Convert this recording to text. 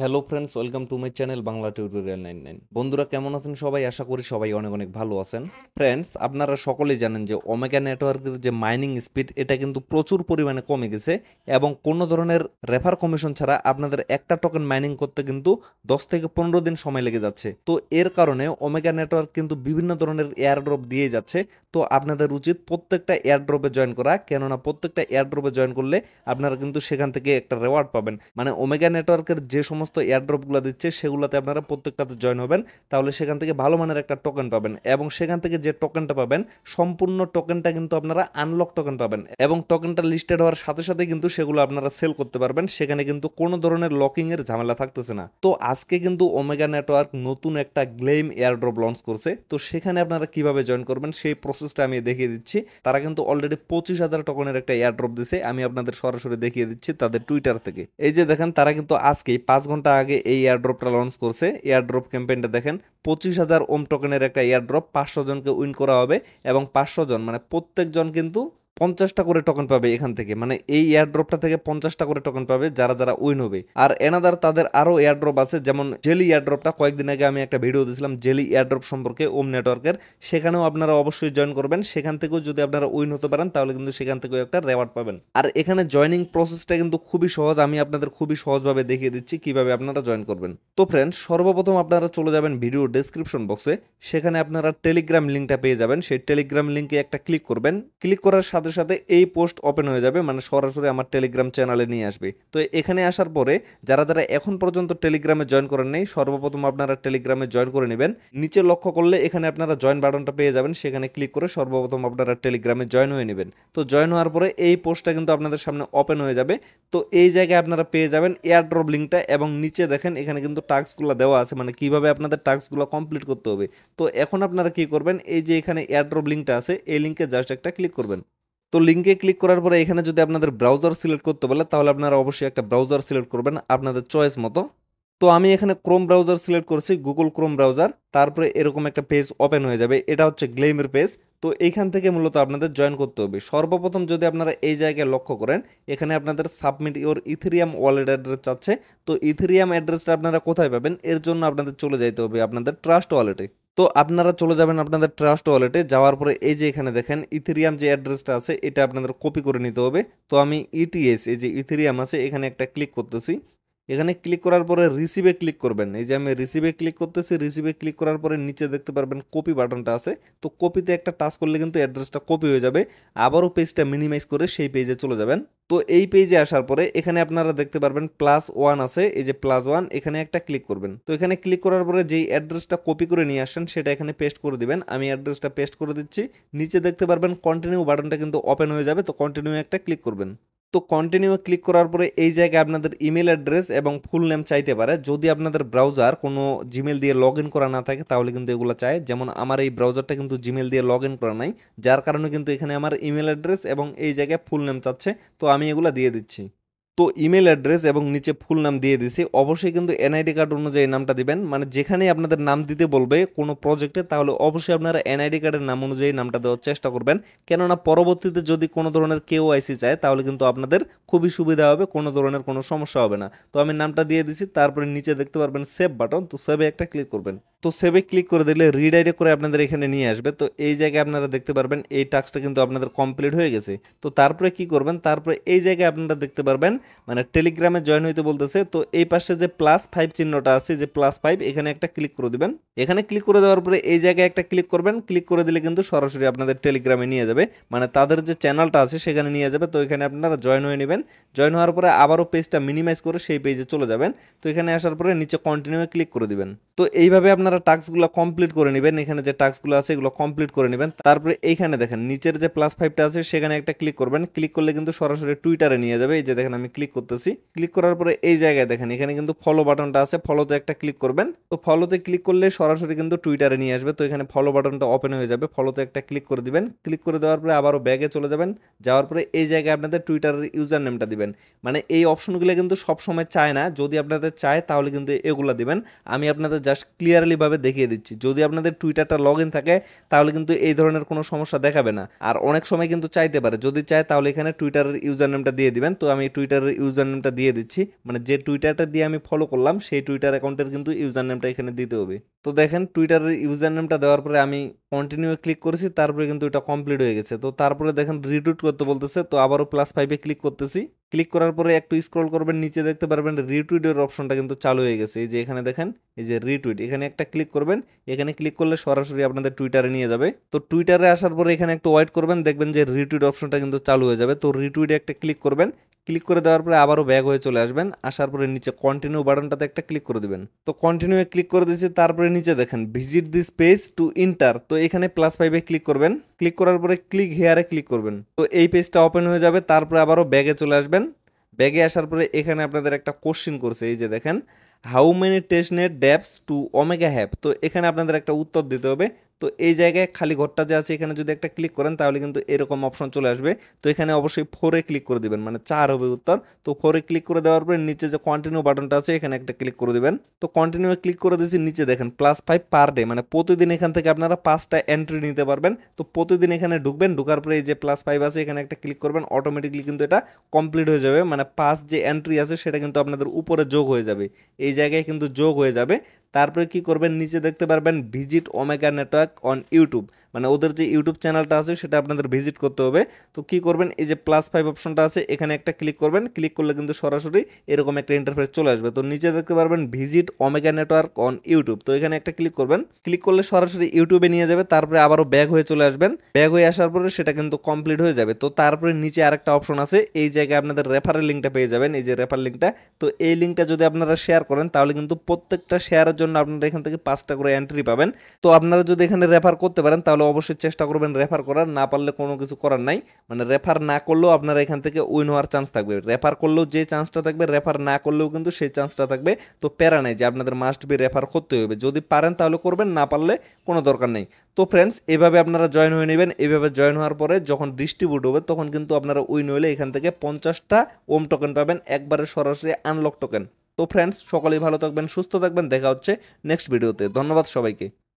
hello friends welcome to my channel Bangla tutorial nine nine বন্ধুরা কেমন আছেন সবাই আশা করি সবাই অনেক অনেক ভালো আছেন ফ্রেন্ডস আপনারা সকলেই জানেন যে ওমেগা নেটওয়ার্কের যে মাইনিং স্পিড এটা কিন্তু প্রচুর পরিমাণে কমে গেছে এবং কোনো ধরনের রেফার কমিশন ছাড়া আপনাদের একটা টোকেন মাইনিং করতে কিন্তু দশ থেকে পনেরো দিন সময় লেগে যাচ্ছে তো এর কারণে ওমেগা নেটওয়ার্ক কিন্তু বিভিন্ন ধরনের এয়ারড্রপ দিয়ে যাচ্ছে তো আপনাদের উচিত প্রত্যেকটা এয়ারড্রপে জয়েন করা কেননা প্রত্যেকটা এয়ারড্রপে জয়েন করলে আপনারা কিন্তু সেখান থেকে একটা রেওয়ার্ড পাবেন মানে ওমেগা নেটওয়ার্কের যে সমস্ত সমস্ত এয়ারড্রপগুলো দিচ্ছে সেগুলোতে আপনারা প্রত্যেকটাতে জয়েন হবেন তাহলে সেখান থেকে ভালো মানের একটা টোকেন পাবেন এবং সেখান থেকে যে টোকেনটা পাবেন সম্পূর্ণ টোকেনটা কিন্তু আপনারা আনলক টোকেন পাবেন এবং টোকেনটা লিস্টেড হওয়ার সাথে সাথে কিন্তু সেগুলো আপনারা সেল করতে পারবেন সেখানে কিন্তু কোনো ধরনের লকিংয়ের ঝামেলা থাকতেছে না তো আজকে কিন্তু ওমেগা নেটওয়ার্ক নতুন একটা গ্লেম এয়ারড্রপ লঞ্চ করছে তো সেখানে আপনারা কিভাবে জয়েন করবেন সেই প্রসেসটা আমি দেখিয়ে দিচ্ছি তারা কিন্তু অলরেডি পঁচিশ হাজার টোকনের একটা এয়ারড্রপ দিছে আমি আপনাদের সরাসরি দেখিয়ে দিচ্ছি তাদের টুইটার থেকে এই যে দেখেন তারা কিন্তু আজকেই পাঁচ ঘন্টা আগে এই এয়ারড্রপটা লঞ্চ করছে এয়ারড্রপ ক্যাম্পেইনটা দেখেন পঁচিশ হাজার ওম টোকেনের একটা এয়ারড্রপ পাঁচশো জনকে উইন করা হবে এবং পাঁচশো জন মানে প্রত্যেকজন কিন্তু পঞ্চাশটা করে টোকেন পাবে এখান থেকে মানে এই এয়ারড্রপটা থেকে পঞ্চাশটা করে টোকেন পাবে যারা যারা উইন হবে আর এনাদার তাদের আরও এয়ারড্রপ আছে যেমন জেলি এয়ারড্রপটা কয়েকদিন আগে আমি একটা ভিডিও দিয়েছিলাম জেলি এয়ারড্রপ সম্পর্কে ওম নেটওয়ার্কের সেখানেও আপনারা অবশ্যই জয়েন করবেন সেখান থেকেও যদি আপনারা উইন হতে পারেন তাহলে কিন্তু সেখান থেকেও একটা রেওয়ার্ড পাবেন আর এখানে জয়নিং প্রসেসটা কিন্তু খুবই সহজ আমি আপনাদের খুবই সহজভাবে দেখিয়ে দিচ্ছি কিভাবে আপনারা জয়েন করবেন তো ফ্রেন্ড সর্বপ্রথম আপনারা চলে যাবেন ভিডিও ডেসক্রিপশন বক্সে সেখানে আপনারা টেলিগ্রাম লিঙ্কটা পেয়ে যাবেন সেই টেলিগ্রাম লিঙ্কে একটা ক্লিক করবেন ক্লিক করার সাথে সাথে সাথে এই পোস্ট ওপেন হয়ে যাবে মানে সরাসরি আমার টেলিগ্রাম চ্যানেলে নিয়ে আসবে তো এখানে আসার পরে যারা যারা এখন পর্যন্ত টেলিগ্রামে জয়েন করেন নেই সর্বপ্রথম আপনারা টেলিগ্রামে জয়েন করে নেবেন নিচে লক্ষ্য করলে এখানে আপনারা জয়েন বাটনটা পেয়ে যাবেন সেখানে ক্লিক করে সর্বপ্রথম আপনারা টেলিগ্রামে জয়েন হয়ে নেবেন তো জয়েন হওয়ার পরে এই পোস্টটা কিন্তু আপনাদের সামনে ওপেন হয়ে যাবে তো এই জায়গায় আপনারা পেয়ে যাবেন এয়ারড্রপ লিঙ্কটা এবং নিচে দেখেন এখানে কিন্তু টাস্কগুলো দেওয়া আছে মানে কিভাবে আপনাদের টাস্কগুলো কমপ্লিট করতে হবে তো এখন আপনারা কি করবেন এই যে এখানে এয়ারড্রপ লিঙ্কটা আছে এই লিঙ্কে জাস্ট একটা ক্লিক করবেন তো লিঙ্কে ক্লিক করার পরে এখানে যদি আপনাদের ব্রাউজার সিলেক্ট করতে বলে তাহলে আপনারা অবশ্যই একটা ব্রাউজার সিলেক্ট করবেন আপনাদের চয়েস মতো তো আমি এখানে ক্রোম ব্রাউজার সিলেক্ট করছি গুগল ক্রোম ব্রাউজার তারপরে এরকম একটা পেজ ওপেন হয়ে যাবে এটা হচ্ছে গ্লেমের পেজ তো এইখান থেকে মূলত আপনাদের জয়েন করতে হবে সর্বপ্রথম যদি আপনারা এই জায়গায় লক্ষ্য করেন এখানে আপনাদের submit your Ethereum wallet address চাচ্ছে তো ইথেরিয়াম অ্যাড্রেসটা আপনারা কোথায় পাবেন এর জন্য আপনাদের চলে যাইতে হবে আপনাদের ট্রাস্ট ওয়ালেটে তো আপনারা চলে যাবেন আপনাদের ট্রাস্ট ওয়ালেটে যাওয়ার পরে এই যে এখানে দেখেন ইথেরিয়াম যে অ্যাড্রেসটা আছে এটা আপনাদের কপি করে নিতে হবে তো আমি ইটিএস e এই যে ইথেরিয়াম আছে এখানে একটা ক্লিক করতেছি এখানে ক্লিক করার পরে রিসিভে ক্লিক করবেন এই যে আমি রিসিভে ক্লিক করতেছি রিসিভে ক্লিক করার পরে নিচে দেখতে পারবেন কপি বাটনটা আছে তো কপিতে একটা টাচ করলে কিন্তু অ্যাড্রেসটা কপি হয়ে যাবে আবারও পেজটা মিনিমাইজ করে সেই পেজে চলে যাবেন তো এই পেজে আসার পরে এখানে আপনারা দেখতে পারবেন প্লাস ওয়ান আছে এই যে প্লাস ওয়ান এখানে একটা ক্লিক করবেন তো এখানে ক্লিক করার পরে যেই অ্যাড্রেসটা কপি করে নিয়ে আসেন সেটা এখানে পেস্ট করে দিবেন আমি অ্যাড্রেসটা পেস্ট করে দিচ্ছি নিচে দেখতে পারবেন কন্টিনিউ বাটনটা কিন্তু ওপেন হয়ে যাবে তো কন্টিনিউ একটা ক্লিক করবেন তো কন্টিনিউ ক্লিক করার পরে এই জায়গায় আপনাদের ইমেল অ্যাড্রেস এবং ফুল নেম চাইতে পারে যদি আপনাদের ব্রাউজার কোনো জিমেল দিয়ে লগ ইন করা না থাকে তাহলে কিন্তু এগুলো চায় যেমন আমার এই ব্রাউজারটা কিন্তু জিমেল দিয়ে লগ ইন করা নাই যার কারণে কিন্তু এখানে আমার ইমেল অ্যাড্রেস এবং এই জায়গায় ফুল নেম চাচ্ছে তো আমি এগুলো দিয়ে দিচ্ছি তো ইমেল অ্যাড্রেস এবং নিচে ফুল নাম দিয়ে দিছি অবশ্যই কিন্তু এনআইডি কার্ড অনুযায়ী নামটা দিবেন মানে যেখানেই আপনাদের নাম দিতে বলবে কোনো প্রজেক্টে তাহলে অবশ্যই আপনারা এনআইডি কার্ডের নাম অনুযায়ী নামটা দেওয়ার চেষ্টা করবেন কেননা পরবর্তীতে যদি কোনো ধরনের কেউ আইসি চায় তাহলে কিন্তু আপনাদের খুবই সুবিধা হবে কোনো ধরনের কোনো সমস্যা হবে না তো আমি নামটা দিয়ে দিছি তারপরে নিচে দেখতে পারবেন সেভ বাটন তো সেভে একটা ক্লিক করবেন তো সেভে ক্লিক করে দিলে রিডাইরেক্ট করে আপনাদের এখানে নিয়ে আসবে তো এই জায়গায় আপনারা দেখতে পারবেন এই টাস্কটা কিন্তু আপনাদের কমপ্লিট হয়ে গেছে তো তারপরে কি করবেন তারপরে এই জায়গায় আপনারা দেখতে পারবেন মানে টেলিগ্রামে জয়েন হইতে বলতেছে তো এই পাশে যে প্লাস ফাইভ চিহ্নটা আছে যে প্লাস ফাইভ এখানে একটা ক্লিক করে দেবেন এখানে ক্লিক করে দেওয়ার পরে এই জায়গায় একটা ক্লিক করবেন ক্লিক করে দিলে কিন্তু সরাসরি আপনাদের টেলিগ্রামে নিয়ে যাবে মানে তাদের যে চ্যানেলটা আছে সেখানে নিয়ে যাবে তো এখানে আপনারা জয়েন হয়ে নেবেন জয়েন হওয়ার পরে আবারও পেজটা মিনিমাইজ করে সেই পেজে চলে যাবেন তো এখানে আসার পরে নিচে কন্টিনিউ ক্লিক করে দিবেন তো এইভাবে আপনারা আপনারা টাস্কগুলো কমপ্লিট করে নেবেন এখানে যে টাস্কগুলো আছে এগুলো কমপ্লিট করে নেবেন তারপরে এইখানে দেখেন নিচের যে প্লাস ফাইভটা আছে সেখানে একটা ক্লিক করবেন ক্লিক করলে কিন্তু সরাসরি টুইটারে নিয়ে যাবে এই যে দেখেন আমি ক্লিক করতেছি ক্লিক করার পরে এই জায়গায় দেখেন এখানে কিন্তু ফলো বাটনটা আছে ফলোতে একটা ক্লিক করবেন তো ফলোতে ক্লিক করলে সরাসরি কিন্তু টুইটারে নিয়ে আসবে তো এখানে ফলো বাটনটা ওপেন হয়ে যাবে ফলোতে একটা ক্লিক করে দিবেন ক্লিক করে দেওয়ার পরে আবারও ব্যাগে চলে যাবেন যাওয়ার পরে এই জায়গায় আপনাদের টুইটারের ইউজার নেমটা দিবেন মানে এই অপশনগুলো কিন্তু সবসময় চায় না যদি আপনাদের চায় তাহলে কিন্তু এগুলো দিবেন আমি আপনাদের জাস্ট ক্লিয়ারলি এইভাবে দেখিয়ে দিচ্ছি যদি আপনাদের টুইটারটা লগ থাকে তাহলে কিন্তু এই ধরনের কোনো সমস্যা দেখাবে না আর অনেক সময় কিন্তু চাইতে পারে যদি চায় তাহলে এখানে টুইটারের ইউজার নেমটা দিয়ে দিবেন তো আমি টুইটারের ইউজার নেমটা দিয়ে দিচ্ছি মানে যে টুইটারটা দিয়ে আমি ফলো করলাম সেই টুইটার অ্যাকাউন্টের কিন্তু ইউজার নেমটা এখানে দিতে হবে তো দেখেন টুইটারের ইউজার নেমটা দেওয়ার পরে আমি কন্টিনিউ ক্লিক করেছি তারপরে কিন্তু এটা কমপ্লিট হয়ে গেছে তো তারপরে দেখেন রিটুইট করতে বলতেছে তো আবারও প্লাস ফাইভে ক্লিক করতেছি ক্লিক করার পরে একটু স্ক্রল করবেন নিচে দেখতে পারবেন রিটুইটের অপশনটা কিন্তু চালু হয়ে গেছে এই যে এখানে দেখেন এই যে রিটুইট এখানে একটা ক্লিক করবেন এখানে ক্লিক করলে সরাসরি আপনাদের টুইটারে নিয়ে যাবে তো টুইটারে আসার পরে এখানে একটু ওয়েট করবেন দেখবেন যে রিটুইট অপশনটা কিন্তু চালু হয়ে যাবে তো রিটুইটে একটা ক্লিক করবেন ক্লিক করে দেওয়ার পরে আবারও ব্যাগ হয়ে চলে আসবেন আসার পরে নিচে কন্টিনিউ বাটনটাতে একটা ক্লিক করে দেবেন তো কন্টিনিউয়ে ক্লিক করে দিয়েছি তারপরে নিচে দেখেন visit this page to enter তো এখানে প্লাস ফাইভে ক্লিক করবেন ক্লিক করার পরে ক্লিক হেয়ারে ক্লিক করবেন তো এই পেজটা ওপেন হয়ে যাবে তারপরে আবারও ব্যাগে চলে আসবেন ব্যাগে আসার পরে এখানে আপনাদের একটা কোশ্চিন করছে এই যে দেখেন how many testnet dapps to Omega হ্যাপ তো এখানে আপনাদের একটা উত্তর দিতে হবে তো এই জায়গায় খালি ঘরটা যে আছে এখানে যদি একটা ক্লিক করেন তাহলে কিন্তু এরকম অপশন চলে আসবে তো এখানে অবশ্যই ফোরে ক্লিক করে দেবেন মানে চার হবে উত্তর তো ফোরে ক্লিক করে দেওয়ার পরে নিচে যে কন্টিনিউ বাটনটা আছে এখানে একটা ক্লিক করে দেবেন তো কন্টিনিউ ক্লিক করে দিয়েছি নিচে দেখেন প্লাস ফাইভ পার ডে মানে প্রতিদিন এখান থেকে আপনারা পাঁচটা এন্ট্রি নিতে পারবেন তো প্রতিদিন এখানে ঢুকবেন ঢুকার পরে এই যে প্লাস ফাইভ আছে এখানে একটা ক্লিক করবেন অটোমেটিকলি কিন্তু এটা কমপ্লিট হয়ে যাবে মানে পাঁচ যে এন্ট্রি আছে সেটা কিন্তু আপনাদের উপরে যোগ হয়ে যাবে এই জায়গায় কিন্তু যোগ হয়ে যাবে তারপরে কি করবেন নিচে দেখতে পারবেন visit Omega network on YouTube মানে ওদের যে ইউটিউব চ্যানেলটা আছে সেটা আপনাদের ভিজিট করতে হবে তো কি করবেন এই যে প্লাস ফাইভ অপশনটা আছে এখানে একটা ক্লিক করবেন ক্লিক করলে কিন্তু সরাসরি এরকম একটা ইন্টারফেস চলে আসবে তো নিচে দেখতে পারবেন visit Omega network on YouTube তো এখানে একটা ক্লিক করবেন ক্লিক করলে সরাসরি ইউটিউবে নিয়ে যাবে তারপরে আবারও ব্যাগ হয়ে চলে আসবেন ব্যাগ হয়ে আসার পরে সেটা কিন্তু কমপ্লিট হয়ে যাবে তো তারপরে নিচে আরেকটা অপশন আছে এই জায়গায় আপনাদের রেফারের লিঙ্কটা পেয়ে যাবেন এই যে রেফার লিঙ্কটা তো এই লিঙ্কটা যদি আপনারা শেয়ার করেন তাহলে কিন্তু প্রত্যেকটা শেয়ারের জন্য আপনারা এখান থেকে পাঁচটা করে এন্ট্রি পাবেন তো আপনারা যদি এখানে রেফার করতে পারেন তাহলে অবশ্যই চেষ্টা করবেন রেফার করার না পারলে কোনো কিছু করার নাই মানে রেফার না করলেও আপনারা এখান থেকে উইন হওয়ার চান্স থাকবে রেফার করলেও যে চান্সটা থাকবে রেফার না করলেও কিন্তু সেই চান্সটা থাকবে তো প্যারা নেই যে আপনাদের মাস্ট বি রেফার করতে হবে যদি পারেন তাহলে করবেন না পারলে কোনো দরকার নেই তো ফ্রেন্ডস এভাবে আপনারা জয়েন হয়ে নেবেন এভাবে জয়েন হওয়ার পরে যখন ডিস্ট্রিবিউট হবে তখন কিন্তু আপনারা উইন হইলে এখান থেকে পঞ্চাশটা ওম টোকেন পাবেন একবারে সরাসরি আনলক টোকেন তো ফ্রেন্ডস সকলেই ভালো থাকবেন সুস্থ থাকবেন দেখা হচ্ছে নেক্সট ভিডিওতে ধন্যবাদ সবাইকে